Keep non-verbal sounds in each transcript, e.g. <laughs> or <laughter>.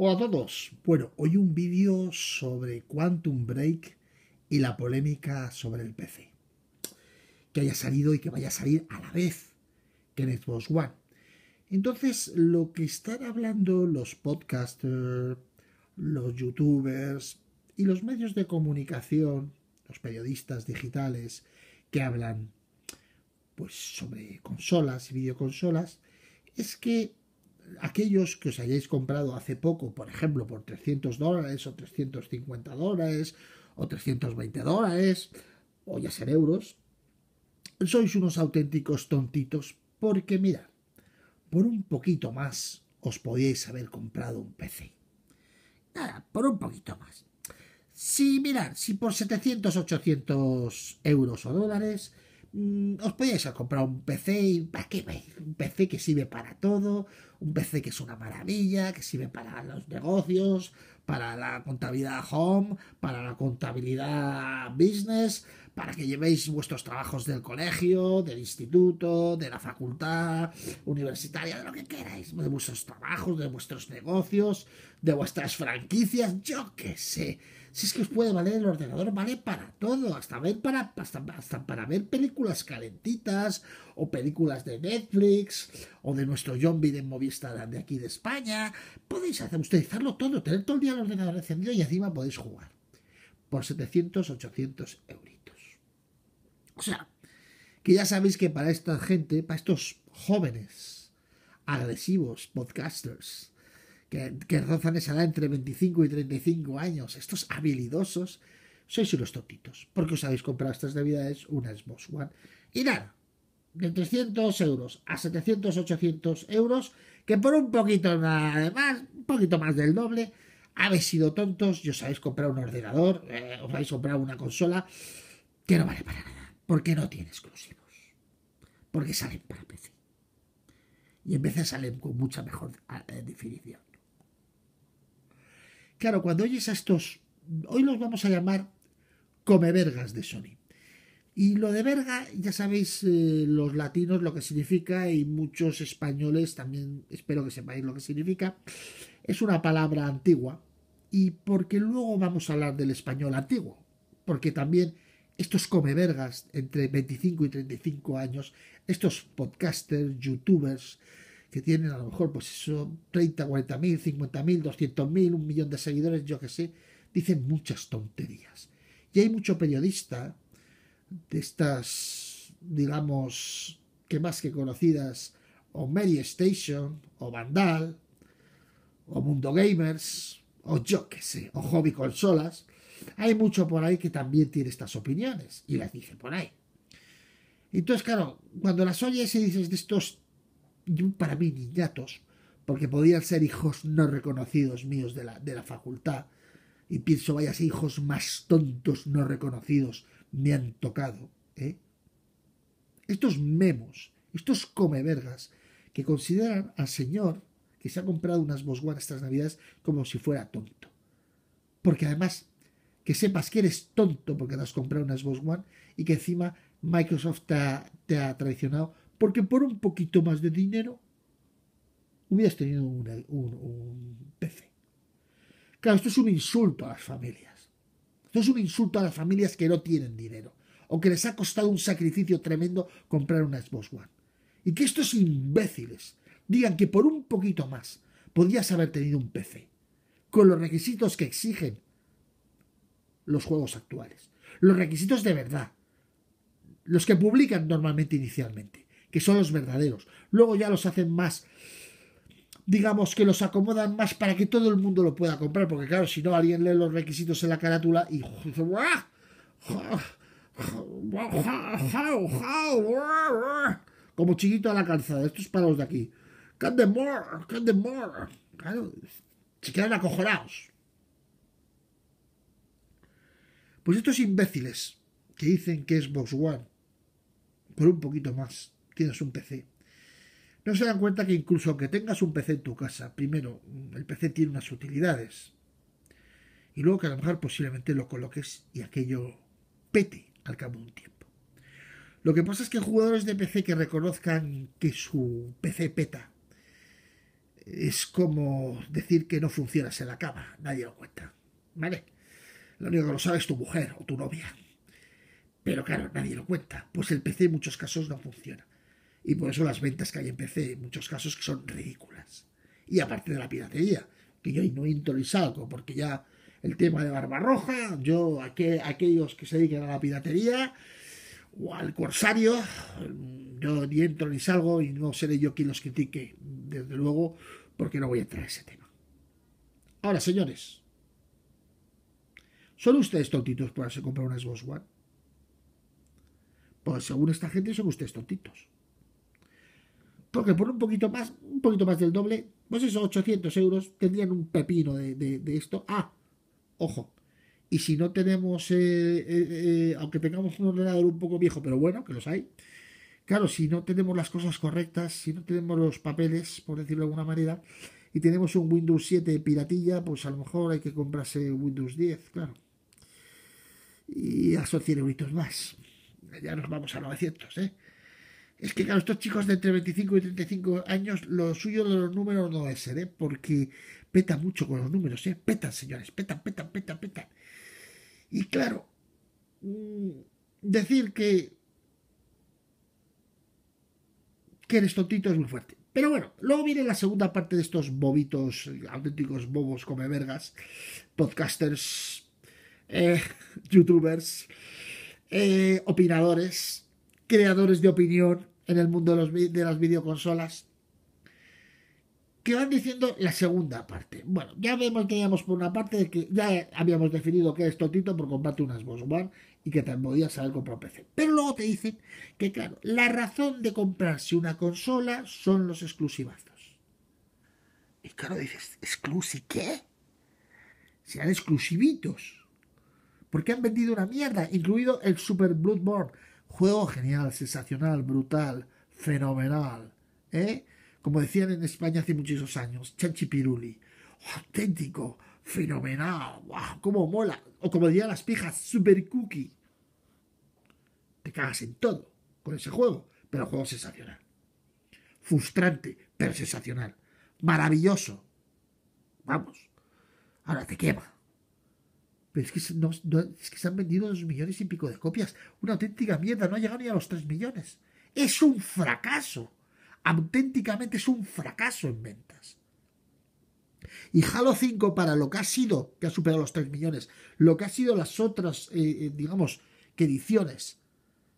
Hola a todos. Bueno, hoy un vídeo sobre Quantum Break y la polémica sobre el PC. Que haya salido y que vaya a salir a la vez que en One. Entonces, lo que están hablando los podcasters, los youtubers y los medios de comunicación, los periodistas digitales que hablan pues sobre consolas y videoconsolas, es que aquellos que os hayáis comprado hace poco, por ejemplo, por 300 dólares o 350 dólares o 320 dólares o ya ser euros, sois unos auténticos tontitos porque mirad, por un poquito más os podéis haber comprado un PC. Nada, por un poquito más. Si mirad, si por 700, 800 euros o dólares Mm, os podéis comprar un PC y ¿para qué? Un PC que sirve para todo, un PC que es una maravilla, que sirve para los negocios, para la contabilidad home, para la contabilidad business, para que llevéis vuestros trabajos del colegio, del instituto, de la facultad universitaria, de lo que queráis, de vuestros trabajos, de vuestros negocios, de vuestras franquicias, yo qué sé. Si es que os puede valer el ordenador, vale para todo, hasta, ver para, hasta, para ver películas calentitas o películas de Netflix o de nuestro zombie de Movistar de aquí de España. Podéis hacer, utilizarlo todo, tener todo el día el ordenador encendido y encima podéis jugar por 700, 800 euros. O sea, que ya sabéis que para esta gente, para estos jóvenes, agresivos, podcasters, que, rozan esa edad entre 25 y 35 años, estos habilidosos, sois unos tontitos, porque os habéis comprado estas navidades una Xbox One. Y nada, de 300 euros a 700, 800 euros, que por un poquito nada más, un poquito más del doble, habéis sido tontos y os habéis comprado un ordenador, eh, os habéis comprado una consola que no vale para nada porque no tiene exclusivos, porque salen para PC. Y en veces salen con mucha mejor eh, definición. Claro, cuando oyes a estos, hoy los vamos a llamar comevergas de Sony. Y lo de verga, ya sabéis eh, los latinos lo que significa y muchos españoles también espero que sepáis lo que significa. Es una palabra antigua y porque luego vamos a hablar del español antiguo, porque también estos comevergas entre 25 y 35 años, estos podcasters, youtubers, que tienen a lo mejor pues son 30, 40 mil, 50 mil, 200 mil, un millón de seguidores, yo que sé, dicen muchas tonterías. Y hay mucho periodista de estas, digamos, que más que conocidas, o Mary Station, o Vandal, o Mundo Gamers, o yo que sé, o Hobby Consolas, hay mucho por ahí que también tiene estas opiniones y las dije por ahí. Entonces, claro, cuando las oyes y dices de estos, para mí, niñatos, porque podían ser hijos no reconocidos míos de la, facultad, y pienso, vaya, si hijos más tontos no reconocidos me han tocado, ¿eh? Estos memos, estos comevergas, que consideran al señor que se ha comprado unas bosguanas estas navidades como si fuera tonto. Porque además que sepas que eres tonto porque te has comprado una Xbox One y que encima Microsoft te ha, traicionado porque por un poquito más de dinero hubieras tenido un, un PC. Claro, esto es un insulto a las familias. Esto es un insulto a las familias que no tienen dinero o que les ha costado un sacrificio tremendo comprar una Xbox One. Y que estos imbéciles digan que por un poquito más podías haber tenido un PC, con los requisitos que exigen los juegos actuales. Los requisitos de verdad. Los que publican normalmente inicialmente, que son los verdaderos. Luego ya los hacen más, digamos que los acomodan más para que todo el mundo lo pueda comprar, porque claro, si no alguien lee los requisitos en la carátula y como chiquito a la calzada, esto es para los de aquí. Claro, se quedan acojonados. Pues estos imbéciles que dicen que es Box One, por un poquito más, tienes un PC. No se dan cuenta que incluso aunque tengas un PC en tu casa, primero, el PC tiene unas utilidades. Y luego que a lo mejor posiblemente lo coloques y aquello pete al cabo de un tiempo. Lo que pasa es que jugadores de PC que reconozcan que su PC peta es como decir que no funciona se la cama, nadie lo cuenta. ¿Vale? lo único que lo sabe es tu mujer o tu novia. Pero claro, nadie lo cuenta, pues el PC en muchos casos no funciona. Y por eso las ventas que hay en PC en muchos casos son ridículas. Y aparte de la piratería, que yo no entro ni salgo, porque ya el tema de barba roja, yo, aquellos que se dedican a la piratería o al corsario, yo ni entro ni salgo y no seré yo quien los critique, desde luego, porque no voy a entrar a ese tema. Ahora, señores, ¿Son ustedes tontitos por haberse comprar una Xbox One? Pues según esta gente son ustedes tontitos. Porque por un poquito más, un poquito más del doble, pues esos 800 euros tendrían un pepino de, esto. Ah, ojo, y si no tenemos, eh, eh, eh, aunque tengamos un ordenador un poco viejo, pero bueno, que los hay, claro, si no tenemos las cosas correctas, si no tenemos los papeles, por decirlo de alguna manera, y tenemos un Windows 7 piratilla, pues a lo mejor hay que comprarse Windows 10, claro y a esos 100 más. Ya nos vamos a 900, ¿eh? Es que claro, estos chicos de entre 25 y 35 años, lo suyo de los números no es ser, ¿eh? Porque peta mucho con los números, ¿eh? Petan, señores, petan, petan, petan, petan. Y claro, mm, decir que, que eres tontito es muy fuerte. Pero bueno, luego viene la segunda parte de estos bobitos, auténticos bobos come vergas, podcasters eh, <laughs> youtubers, eh, opinadores, creadores de opinión en el mundo de, las videoconsolas, que van diciendo la segunda parte. Bueno, ya vemos que por una parte que ya habíamos definido que es totito por comprarte unas Xbox One y que te podías comprar un PC. Pero luego te dicen que, claro, la razón de comprarse una consola son los exclusivazos. Y claro, dices, ¿exclusi qué? Sean exclusivitos porque han vendido una mierda, incluido el Super Bloodborne. Juego genial, sensacional, brutal, fenomenal. ¿eh? Como decían en España hace muchísimos años, Chanchi Piruli. Auténtico, fenomenal, wow, como mola. O como dirían las pijas, Super Cookie. Te cagas en todo con ese juego, pero juego sensacional. Frustrante, pero sensacional. Maravilloso. Vamos, ahora te quema es que, se han vendido dos millones y pico de copias. Una auténtica mierda, no ha llegado ni a los tres millones. Es un fracaso. Auténticamente es un fracaso en ventas. Y Halo 5 para lo que ha sido, que ha superado los 3 millones, lo que ha sido las otras, eh, eh, digamos, que ediciones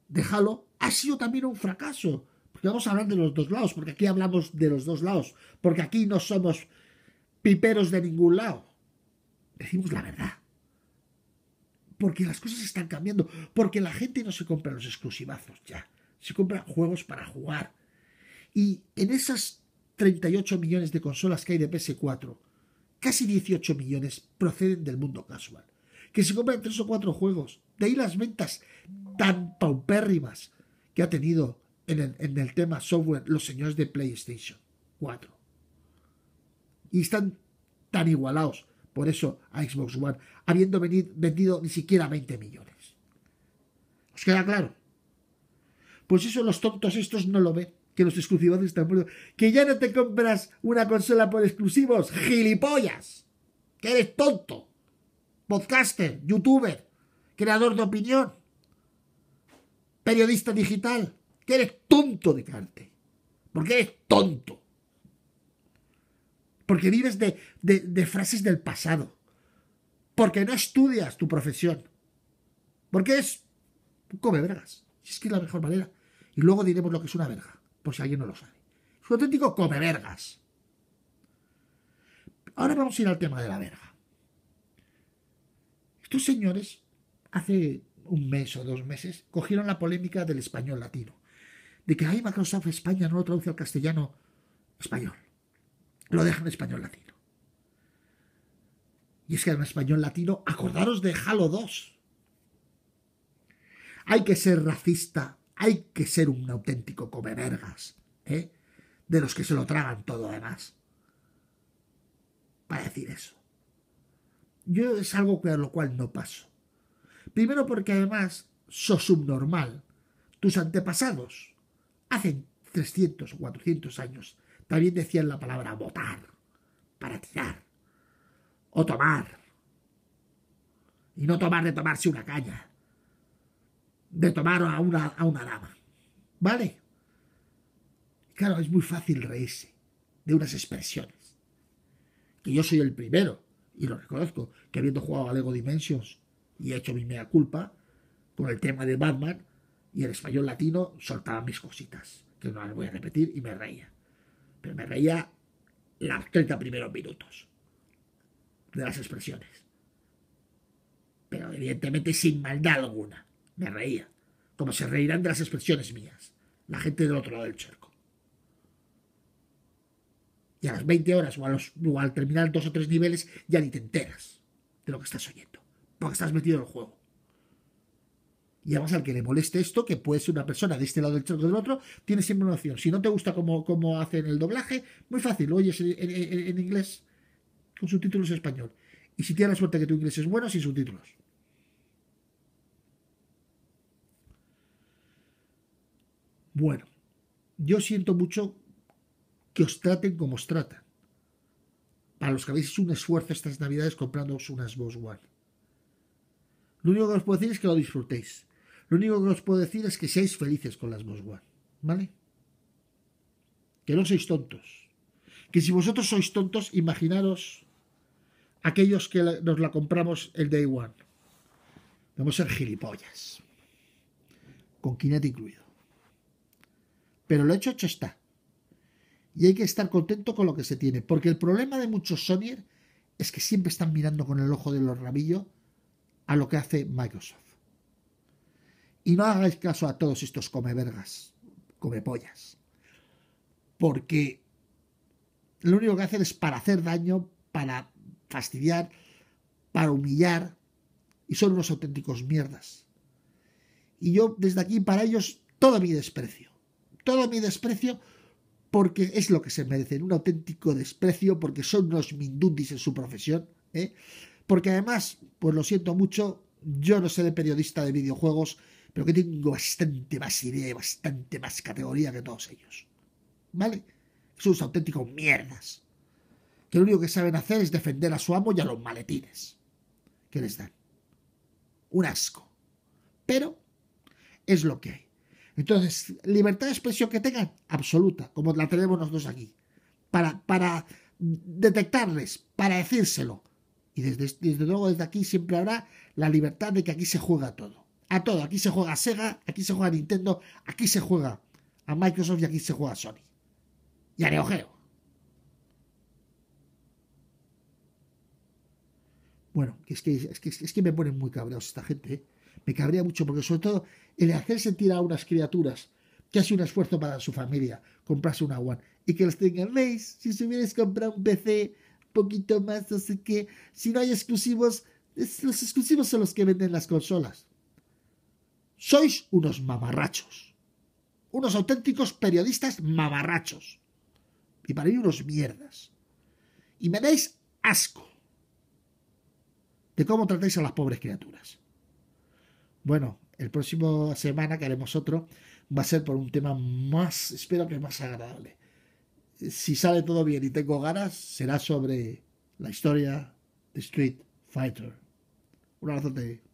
de Halo, ha sido también un fracaso. Porque vamos a hablar de los dos lados, porque aquí hablamos de los dos lados, porque aquí no somos piperos de ningún lado. Decimos la verdad porque las cosas están cambiando, porque la gente no se compra los exclusivazos ya, se compra juegos para jugar. Y en esas 38 millones de consolas que hay de PS4, casi 18 millones proceden del mundo casual, que se compran tres o cuatro juegos, de ahí las ventas tan paupérrimas que ha tenido en el, en el tema software los señores de PlayStation 4. Y están tan igualados por eso a Xbox One, habiendo vendido ni siquiera 20 millones. ¿Os queda claro? Pues eso los tontos estos no lo ven, que los exclusivos están muertos. Que ya no te compras una consola por exclusivos, gilipollas. Que eres tonto. Podcaster, youtuber, creador de opinión, periodista digital, que eres tonto de carte. Porque eres tonto porque vives de, frases del pasado, porque no estudias tu profesión, porque es come vergas. Es que es la mejor manera. Y luego diremos lo que es una verga, por si alguien no lo sabe. Es un auténtico come vergas. Ahora vamos a ir al tema de la verga. Estos señores, hace un mes o dos meses, cogieron la polémica del español latino. De que, hay Microsoft España no lo traduce al castellano español lo dejan en español latino. Y es que en español latino, acordaros de Halo 2. Hay que ser racista, hay que ser un auténtico comevergas, ¿eh? de los que se lo tragan todo además, para decir eso. Yo es algo que a lo cual no paso. Primero porque además sos subnormal. Tus antepasados, hacen 300 o 400 años, también decían la palabra botar, para tirar, o tomar. Y no tomar de tomarse una caña, de tomar a una, a una dama. ¿Vale? Claro, es muy fácil reírse de unas expresiones. Que yo soy el primero, y lo reconozco, que habiendo jugado a Lego Dimensions y he hecho mi mea culpa con el tema de Batman y el español latino, soltaba mis cositas, que no las voy a repetir y me reía pero me reía los 30 primeros minutos de las expresiones. Pero evidentemente sin maldad alguna, me reía, como se reirán de las expresiones mías, la gente del otro lado del charco. Y a las 20 horas o, los, o al terminar dos o tres niveles ya ni te enteras de lo que estás oyendo, porque estás metido en el juego y además al que le moleste esto, que puede ser una persona de este lado del charco del otro, tiene siempre una opción. Si no te gusta cómo, hacen el doblaje, muy fácil, lo oyes en, inglés con subtítulos en español. Y si tienes la suerte que tu inglés es bueno, sin subtítulos. Bueno, yo siento mucho que os traten como os tratan. Para los que habéis hecho un esfuerzo estas navidades comprándoos unas voz One. Lo único que os puedo decir es que lo disfrutéis. Lo único que os puedo decir es que seáis felices con las Mosguar, One, ¿vale? Que no sois tontos. Que si vosotros sois tontos, imaginaros aquellos que nos la compramos el Day One. Vamos a ser gilipollas. Con Kinect incluido. Pero lo hecho, hecho está. Y hay que estar contento con lo que se tiene. Porque el problema de muchos Sonyer es que siempre están mirando con el ojo de los rabillos a lo que hace Microsoft. Y no hagáis caso a todos estos comevergas, comepollas, porque lo único que hacen es para hacer daño, para fastidiar, para humillar, y son unos auténticos mierdas. Y yo desde aquí para ellos todo mi desprecio, todo mi desprecio porque es lo que se merecen, un auténtico desprecio porque son unos mindundis en su profesión, ¿eh? porque además, pues lo siento mucho, yo no seré periodista de videojuegos pero que tengo bastante más idea y bastante más categoría que todos ellos. ¿Vale? Son auténticos mierdas. Que lo único que saben hacer es defender a su amo y a los maletines que les dan. Un asco. Pero es lo que hay. Entonces, libertad de expresión que tengan, absoluta, como la tenemos nosotros aquí. Para, para detectarles, para decírselo. Y desde, desde luego desde aquí siempre habrá la libertad de que aquí se juega todo a todo. Aquí se juega a Sega, aquí se juega Nintendo, aquí se juega a Microsoft y aquí se juega a Sony. Y a Neo Geo. Bueno, es que, es que, es que me ponen muy cabreos esta gente. ¿eh? Me cabrea mucho porque sobre todo el hacer sentir a unas criaturas que hace un esfuerzo para su familia, comprarse una One, y que las tengan, veis, si se hubierais comprado un PC, poquito más, no sé qué, si no hay exclusivos, los exclusivos son los que venden las consolas. Sois unos mamarrachos. Unos auténticos periodistas mamarrachos. Y para mí unos mierdas. Y me dais asco de cómo tratáis a las pobres criaturas. Bueno, el próximo semana que haremos otro va a ser por un tema más, espero que más agradable. Si sale todo bien y tengo ganas, será sobre la historia de Street Fighter. Un abrazo